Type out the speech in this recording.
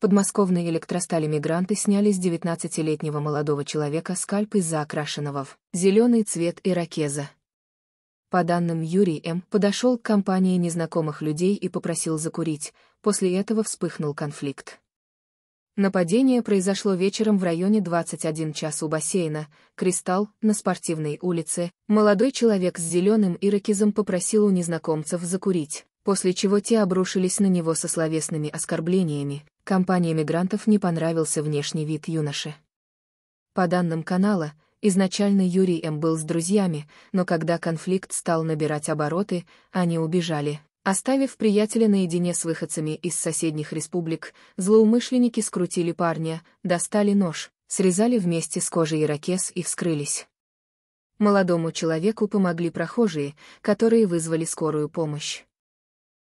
подмосковной электростали мигранты сняли с 19-летнего молодого человека скальп из-за окрашенного в зеленый цвет иракеза. По данным Юрий М. подошел к компании незнакомых людей и попросил закурить, после этого вспыхнул конфликт. Нападение произошло вечером в районе 21 час у бассейна, Кристалл, на спортивной улице. Молодой человек с зеленым иракезом попросил у незнакомцев закурить после чего те обрушились на него со словесными оскорблениями, Компания мигрантов не понравился внешний вид юноши. По данным канала, изначально Юрий М. был с друзьями, но когда конфликт стал набирать обороты, они убежали, Оставив приятеля наедине с выходцами из соседних республик, злоумышленники скрутили парня, достали нож, срезали вместе с кожей ирокез и вскрылись. Молодому человеку помогли прохожие, которые вызвали скорую помощь.